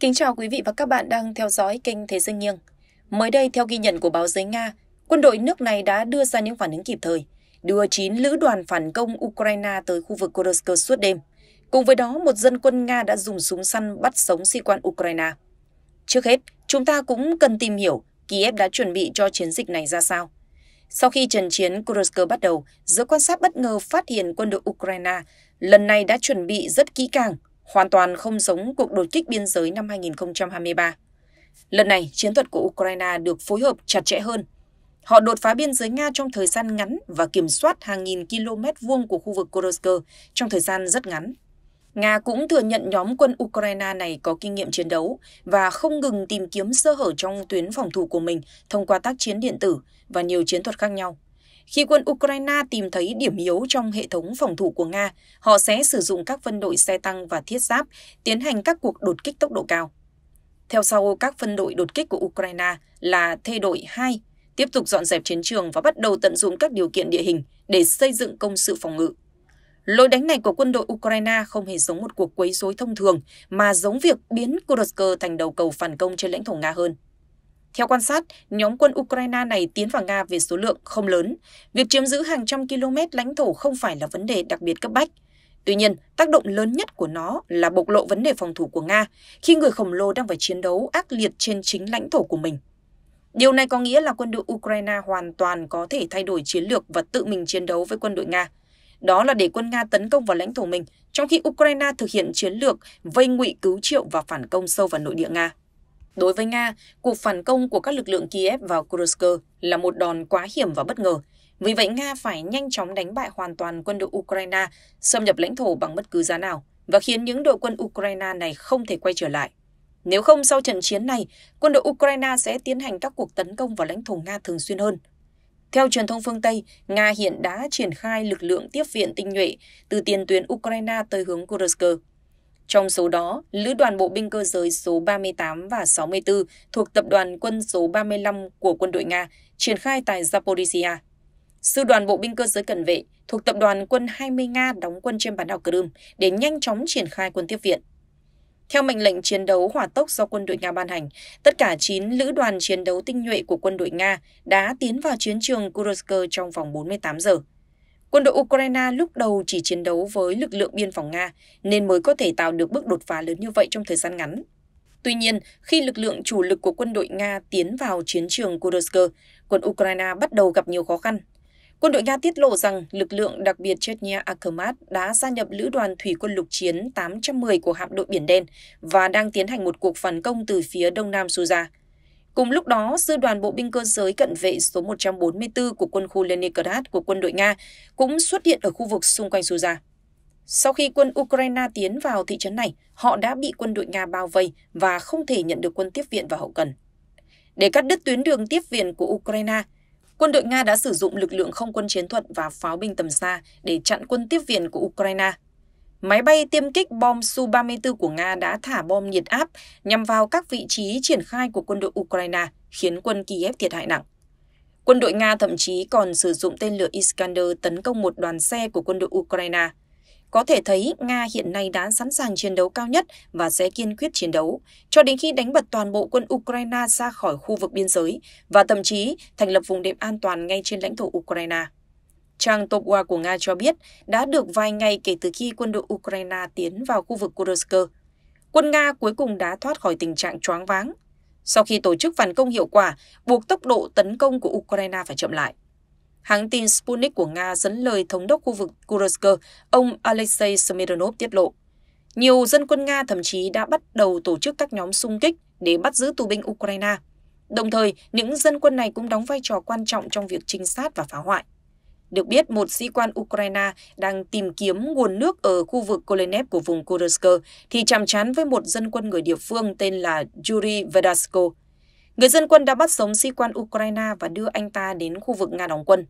Kính chào quý vị và các bạn đang theo dõi kênh Thế giới nghiêng. Mới đây, theo ghi nhận của báo giới Nga, quân đội nước này đã đưa ra những phản ứng kịp thời, đưa 9 lữ đoàn phản công Ukraine tới khu vực Kursk suốt đêm. Cùng với đó, một dân quân Nga đã dùng súng săn bắt sống sĩ quan Ukraine. Trước hết, chúng ta cũng cần tìm hiểu Kiev đã chuẩn bị cho chiến dịch này ra sao. Sau khi trận chiến Kursk bắt đầu, giới quan sát bất ngờ phát hiện quân đội Ukraine lần này đã chuẩn bị rất kỹ càng hoàn toàn không giống cuộc đột kích biên giới năm 2023. Lần này, chiến thuật của Ukraine được phối hợp chặt chẽ hơn. Họ đột phá biên giới Nga trong thời gian ngắn và kiểm soát hàng nghìn km vuông của khu vực Kursk trong thời gian rất ngắn. Nga cũng thừa nhận nhóm quân Ukraine này có kinh nghiệm chiến đấu và không ngừng tìm kiếm sơ hở trong tuyến phòng thủ của mình thông qua tác chiến điện tử và nhiều chiến thuật khác nhau. Khi quân Ukraine tìm thấy điểm yếu trong hệ thống phòng thủ của Nga, họ sẽ sử dụng các phân đội xe tăng và thiết giáp tiến hành các cuộc đột kích tốc độ cao. Theo sau, các phân đội đột kích của Ukraine là thê đội 2, tiếp tục dọn dẹp chiến trường và bắt đầu tận dụng các điều kiện địa hình để xây dựng công sự phòng ngự. Lối đánh này của quân đội Ukraine không hề giống một cuộc quấy rối thông thường mà giống việc biến Kursk thành đầu cầu phản công trên lãnh thổ Nga hơn. Theo quan sát, nhóm quân Ukraine này tiến vào Nga về số lượng không lớn. Việc chiếm giữ hàng trăm km lãnh thổ không phải là vấn đề đặc biệt cấp bách. Tuy nhiên, tác động lớn nhất của nó là bộc lộ vấn đề phòng thủ của Nga khi người khổng lồ đang phải chiến đấu ác liệt trên chính lãnh thổ của mình. Điều này có nghĩa là quân đội Ukraine hoàn toàn có thể thay đổi chiến lược và tự mình chiến đấu với quân đội Nga. Đó là để quân Nga tấn công vào lãnh thổ mình, trong khi Ukraine thực hiện chiến lược vây ngụy cứu triệu và phản công sâu vào nội địa Nga. Đối với Nga, cuộc phản công của các lực lượng Kiev vào Kursk là một đòn quá hiểm và bất ngờ. Vì vậy, Nga phải nhanh chóng đánh bại hoàn toàn quân đội Ukraine, xâm nhập lãnh thổ bằng bất cứ giá nào và khiến những đội quân Ukraine này không thể quay trở lại. Nếu không, sau trận chiến này, quân đội Ukraine sẽ tiến hành các cuộc tấn công vào lãnh thổ Nga thường xuyên hơn. Theo truyền thông phương Tây, Nga hiện đã triển khai lực lượng tiếp viện tinh nhuệ từ tiền tuyến Ukraine tới hướng Kursk. Trong số đó, Lữ đoàn Bộ binh cơ giới số 38 và 64 thuộc Tập đoàn Quân số 35 của quân đội Nga triển khai tại Zaporizhia. Sư đoàn Bộ binh cơ giới cận vệ thuộc Tập đoàn Quân 20 Nga đóng quân trên bán đảo Crimea để nhanh chóng triển khai quân tiếp viện. Theo mệnh lệnh chiến đấu hỏa tốc do quân đội Nga ban hành, tất cả 9 lữ đoàn chiến đấu tinh nhuệ của quân đội Nga đã tiến vào chiến trường Kurovsk trong vòng 48 giờ. Quân đội Ukraine lúc đầu chỉ chiến đấu với lực lượng biên phòng Nga nên mới có thể tạo được bước đột phá lớn như vậy trong thời gian ngắn. Tuy nhiên, khi lực lượng chủ lực của quân đội Nga tiến vào chiến trường Kursk, quân Ukraine bắt đầu gặp nhiều khó khăn. Quân đội Nga tiết lộ rằng lực lượng đặc biệt Chechnya Akhmat đã gia nhập lữ đoàn thủy quân lục chiến 810 của hạm đội Biển Đen và đang tiến hành một cuộc phản công từ phía đông nam Suza. Cùng lúc đó, sư đoàn bộ binh cơ giới cận vệ số 144 của quân khu Leningrad của quân đội Nga cũng xuất hiện ở khu vực xung quanh Suza. Sau khi quân Ukraine tiến vào thị trấn này, họ đã bị quân đội Nga bao vây và không thể nhận được quân tiếp viện và hậu cần. Để cắt đứt tuyến đường tiếp viện của Ukraine, quân đội Nga đã sử dụng lực lượng không quân chiến thuật và pháo binh tầm xa để chặn quân tiếp viện của Ukraine Máy bay tiêm kích bom Su-34 của Nga đã thả bom nhiệt áp nhằm vào các vị trí triển khai của quân đội Ukraine, khiến quân Kiev thiệt hại nặng. Quân đội Nga thậm chí còn sử dụng tên lửa Iskander tấn công một đoàn xe của quân đội Ukraine. Có thể thấy Nga hiện nay đã sẵn sàng chiến đấu cao nhất và sẽ kiên quyết chiến đấu, cho đến khi đánh bật toàn bộ quân Ukraine ra khỏi khu vực biên giới và thậm chí thành lập vùng đệm an toàn ngay trên lãnh thổ Ukraine. Trang Topua của Nga cho biết đã được vài ngày kể từ khi quân đội Ukraine tiến vào khu vực Kursk. Quân Nga cuối cùng đã thoát khỏi tình trạng choáng váng. Sau khi tổ chức phản công hiệu quả, buộc tốc độ tấn công của Ukraine phải chậm lại. Hãng tin Sputnik của Nga dẫn lời thống đốc khu vực Kursk, ông Alexei Smirnov tiết lộ. Nhiều dân quân Nga thậm chí đã bắt đầu tổ chức các nhóm xung kích để bắt giữ tù binh Ukraine. Đồng thời, những dân quân này cũng đóng vai trò quan trọng trong việc trinh sát và phá hoại. Được biết, một sĩ quan Ukraine đang tìm kiếm nguồn nước ở khu vực Kolenev của vùng Kursk thì chạm trán với một dân quân người địa phương tên là Yuri Vedasko. Người dân quân đã bắt sống sĩ quan Ukraine và đưa anh ta đến khu vực Nga đóng quân.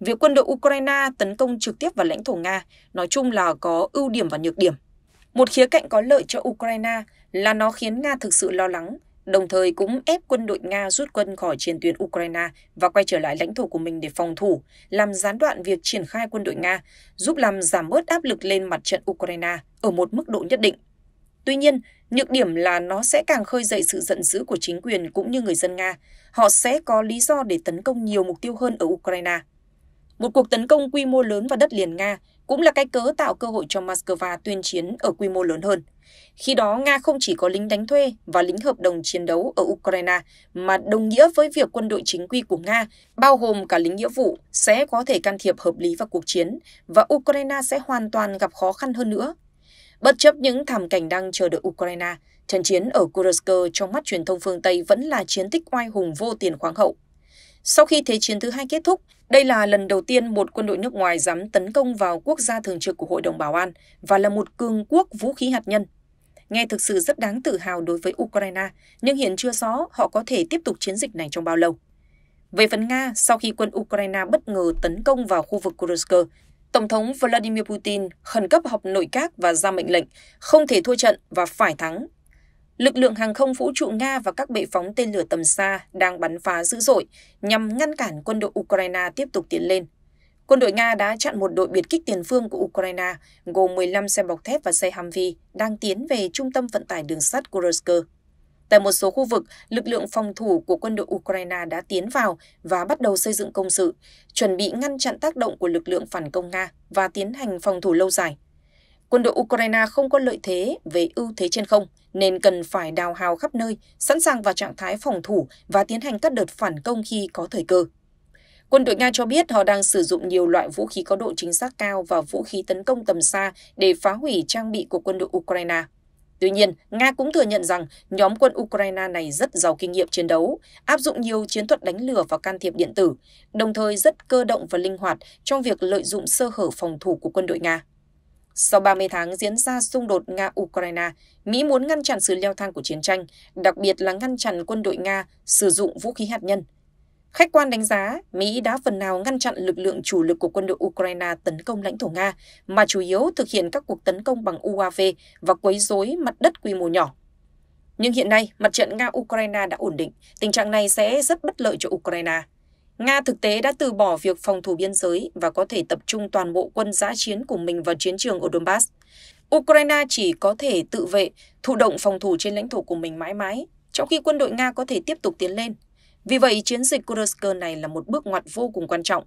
Việc quân đội Ukraine tấn công trực tiếp vào lãnh thổ Nga nói chung là có ưu điểm và nhược điểm. Một khía cạnh có lợi cho Ukraine là nó khiến Nga thực sự lo lắng đồng thời cũng ép quân đội Nga rút quân khỏi chiến tuyến Ukraine và quay trở lại lãnh thổ của mình để phòng thủ, làm gián đoạn việc triển khai quân đội Nga, giúp làm giảm bớt áp lực lên mặt trận Ukraine ở một mức độ nhất định. Tuy nhiên, nhược điểm là nó sẽ càng khơi dậy sự giận dữ của chính quyền cũng như người dân Nga. Họ sẽ có lý do để tấn công nhiều mục tiêu hơn ở Ukraine. Một cuộc tấn công quy mô lớn vào đất liền Nga cũng là cái cớ tạo cơ hội cho Moscow tuyên chiến ở quy mô lớn hơn. Khi đó, Nga không chỉ có lính đánh thuê và lính hợp đồng chiến đấu ở Ukraine, mà đồng nghĩa với việc quân đội chính quy của Nga, bao gồm cả lính nghĩa vụ, sẽ có thể can thiệp hợp lý vào cuộc chiến, và Ukraine sẽ hoàn toàn gặp khó khăn hơn nữa. Bất chấp những thảm cảnh đang chờ đợi Ukraine, trận chiến ở Kursk trong mắt truyền thông phương Tây vẫn là chiến tích oai hùng vô tiền khoáng hậu. Sau khi Thế chiến thứ hai kết thúc, đây là lần đầu tiên một quân đội nước ngoài dám tấn công vào quốc gia thường trực của Hội đồng Bảo an và là một cường quốc vũ khí hạt nhân. Nghe thực sự rất đáng tự hào đối với Ukraine, nhưng hiện chưa rõ họ có thể tiếp tục chiến dịch này trong bao lâu. Về phần Nga, sau khi quân Ukraine bất ngờ tấn công vào khu vực Kursk, Tổng thống Vladimir Putin khẩn cấp họp nội các và ra mệnh lệnh không thể thua trận và phải thắng lực lượng hàng không vũ trụ Nga và các bệ phóng tên lửa tầm xa đang bắn phá dữ dội nhằm ngăn cản quân đội Ukraine tiếp tục tiến lên. Quân đội Nga đã chặn một đội biệt kích tiền phương của Ukraine gồm 15 xe bọc thép và xe Humvee đang tiến về trung tâm vận tải đường sắt Kursk. Tại một số khu vực, lực lượng phòng thủ của quân đội Ukraine đã tiến vào và bắt đầu xây dựng công sự, chuẩn bị ngăn chặn tác động của lực lượng phản công Nga và tiến hành phòng thủ lâu dài quân đội Ukraine không có lợi thế về ưu thế trên không, nên cần phải đào hào khắp nơi, sẵn sàng vào trạng thái phòng thủ và tiến hành các đợt phản công khi có thời cơ. Quân đội Nga cho biết họ đang sử dụng nhiều loại vũ khí có độ chính xác cao và vũ khí tấn công tầm xa để phá hủy trang bị của quân đội Ukraine. Tuy nhiên, Nga cũng thừa nhận rằng nhóm quân Ukraine này rất giàu kinh nghiệm chiến đấu, áp dụng nhiều chiến thuật đánh lửa và can thiệp điện tử, đồng thời rất cơ động và linh hoạt trong việc lợi dụng sơ hở phòng thủ của quân đội Nga. Sau 30 tháng diễn ra xung đột Nga-Ukraine, Mỹ muốn ngăn chặn sự leo thang của chiến tranh, đặc biệt là ngăn chặn quân đội Nga sử dụng vũ khí hạt nhân. Khách quan đánh giá, Mỹ đã phần nào ngăn chặn lực lượng chủ lực của quân đội Ukraine tấn công lãnh thổ Nga, mà chủ yếu thực hiện các cuộc tấn công bằng UAV và quấy rối mặt đất quy mô nhỏ. Nhưng hiện nay, mặt trận Nga-Ukraine đã ổn định, tình trạng này sẽ rất bất lợi cho Ukraine. Nga thực tế đã từ bỏ việc phòng thủ biên giới và có thể tập trung toàn bộ quân giã chiến của mình vào chiến trường ở Donbass. Ukraine chỉ có thể tự vệ, thụ động phòng thủ trên lãnh thổ của mình mãi mãi, trong khi quân đội Nga có thể tiếp tục tiến lên. Vì vậy, chiến dịch Kursk này là một bước ngoặt vô cùng quan trọng.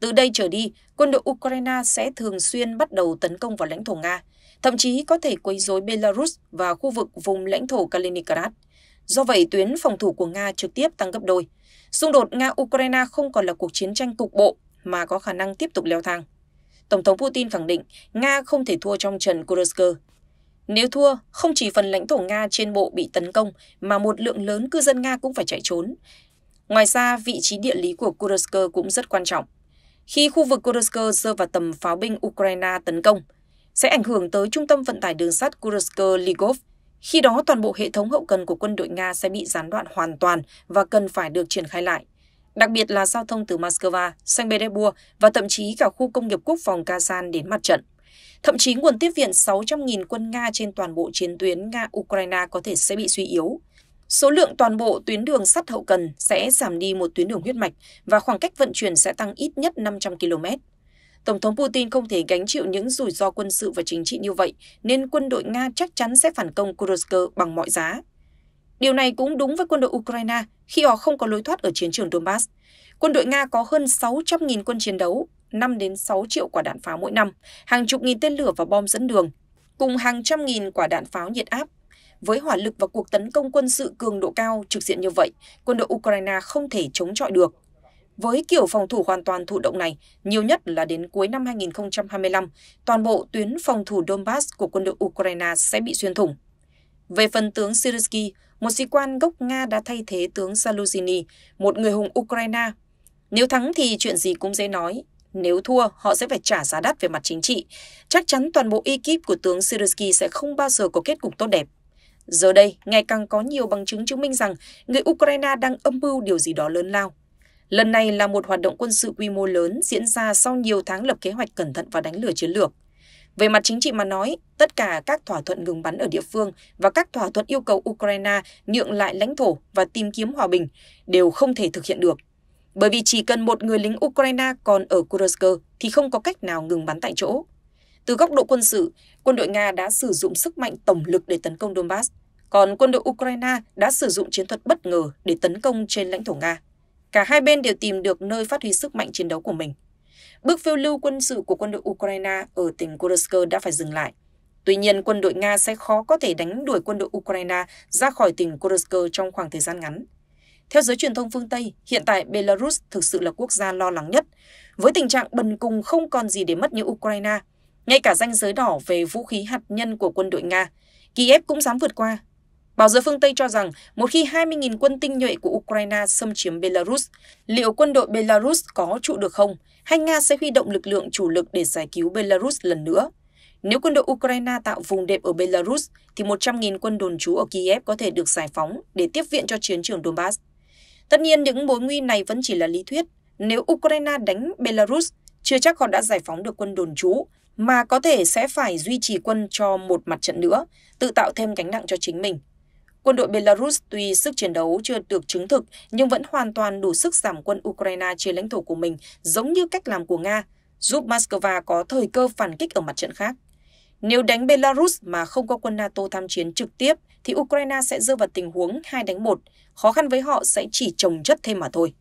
Từ đây trở đi, quân đội Ukraine sẽ thường xuyên bắt đầu tấn công vào lãnh thổ Nga, thậm chí có thể quấy rối Belarus và khu vực vùng lãnh thổ Kaliningrad. Do vậy, tuyến phòng thủ của Nga trực tiếp tăng gấp đôi – Xung đột Nga-Ukraine không còn là cuộc chiến tranh cục bộ mà có khả năng tiếp tục leo thang. Tổng thống Putin khẳng định Nga không thể thua trong trận Kursk. Nếu thua, không chỉ phần lãnh thổ Nga trên bộ bị tấn công mà một lượng lớn cư dân Nga cũng phải chạy trốn. Ngoài ra, vị trí địa lý của Kursk cũng rất quan trọng. Khi khu vực Kursk rơi vào tầm pháo binh Ukraine tấn công, sẽ ảnh hưởng tới trung tâm vận tải đường sắt Kursk Ligov khi đó toàn bộ hệ thống hậu cần của quân đội Nga sẽ bị gián đoạn hoàn toàn và cần phải được triển khai lại. Đặc biệt là giao thông từ Moscow, sang Petersburg và thậm chí cả khu công nghiệp quốc phòng Kazan đến mặt trận. Thậm chí nguồn tiếp viện 600.000 quân Nga trên toàn bộ chiến tuyến Nga-Ukraine có thể sẽ bị suy yếu. Số lượng toàn bộ tuyến đường sắt hậu cần sẽ giảm đi một tuyến đường huyết mạch và khoảng cách vận chuyển sẽ tăng ít nhất 500 km. Tổng thống Putin không thể gánh chịu những rủi ro quân sự và chính trị như vậy, nên quân đội Nga chắc chắn sẽ phản công Kursk bằng mọi giá. Điều này cũng đúng với quân đội Ukraine khi họ không có lối thoát ở chiến trường Donbass. Quân đội Nga có hơn 600.000 quân chiến đấu, 5 đến 6 triệu quả đạn pháo mỗi năm, hàng chục nghìn tên lửa và bom dẫn đường, cùng hàng trăm nghìn quả đạn pháo nhiệt áp. Với hỏa lực và cuộc tấn công quân sự cường độ cao trực diện như vậy, quân đội Ukraine không thể chống chọi được. Với kiểu phòng thủ hoàn toàn thụ động này, nhiều nhất là đến cuối năm 2025, toàn bộ tuyến phòng thủ Donbass của quân đội Ukraine sẽ bị xuyên thủng. Về phần tướng Syrsky, một sĩ quan gốc Nga đã thay thế tướng Saluzhny, một người hùng Ukraine. Nếu thắng thì chuyện gì cũng dễ nói, nếu thua họ sẽ phải trả giá đắt về mặt chính trị. Chắc chắn toàn bộ ekip của tướng Syrsky sẽ không bao giờ có kết cục tốt đẹp. Giờ đây, ngày càng có nhiều bằng chứng chứng minh rằng người Ukraine đang âm mưu điều gì đó lớn lao. Lần này là một hoạt động quân sự quy mô lớn diễn ra sau nhiều tháng lập kế hoạch cẩn thận và đánh lửa chiến lược. Về mặt chính trị mà nói, tất cả các thỏa thuận ngừng bắn ở địa phương và các thỏa thuận yêu cầu Ukraine nhượng lại lãnh thổ và tìm kiếm hòa bình đều không thể thực hiện được. Bởi vì chỉ cần một người lính Ukraine còn ở Kursk thì không có cách nào ngừng bắn tại chỗ. Từ góc độ quân sự, quân đội Nga đã sử dụng sức mạnh tổng lực để tấn công Donbass, còn quân đội Ukraine đã sử dụng chiến thuật bất ngờ để tấn công trên lãnh thổ Nga. Cả hai bên đều tìm được nơi phát huy sức mạnh chiến đấu của mình. Bước phiêu lưu quân sự của quân đội Ukraine ở tỉnh Kursk đã phải dừng lại. Tuy nhiên, quân đội Nga sẽ khó có thể đánh đuổi quân đội Ukraine ra khỏi tỉnh Kursk trong khoảng thời gian ngắn. Theo giới truyền thông phương Tây, hiện tại Belarus thực sự là quốc gia lo lắng nhất. Với tình trạng bần cùng không còn gì để mất như Ukraine, ngay cả ranh giới đỏ về vũ khí hạt nhân của quân đội Nga, Kiev cũng dám vượt qua Báo giới phương Tây cho rằng một khi 20.000 quân tinh nhuệ của Ukraine xâm chiếm Belarus, liệu quân đội Belarus có trụ được không hay Nga sẽ huy động lực lượng chủ lực để giải cứu Belarus lần nữa? Nếu quân đội Ukraine tạo vùng đệm ở Belarus, thì 100.000 quân đồn trú ở Kiev có thể được giải phóng để tiếp viện cho chiến trường Donbass. Tất nhiên, những mối nguy này vẫn chỉ là lý thuyết. Nếu Ukraine đánh Belarus, chưa chắc họ đã giải phóng được quân đồn trú, mà có thể sẽ phải duy trì quân cho một mặt trận nữa, tự tạo thêm gánh nặng cho chính mình. Quân đội Belarus tuy sức chiến đấu chưa được chứng thực nhưng vẫn hoàn toàn đủ sức giảm quân Ukraine trên lãnh thổ của mình, giống như cách làm của Nga, giúp Moscow có thời cơ phản kích ở mặt trận khác. Nếu đánh Belarus mà không có quân NATO tham chiến trực tiếp thì Ukraine sẽ rơi vào tình huống hai đánh một, khó khăn với họ sẽ chỉ trồng chất thêm mà thôi.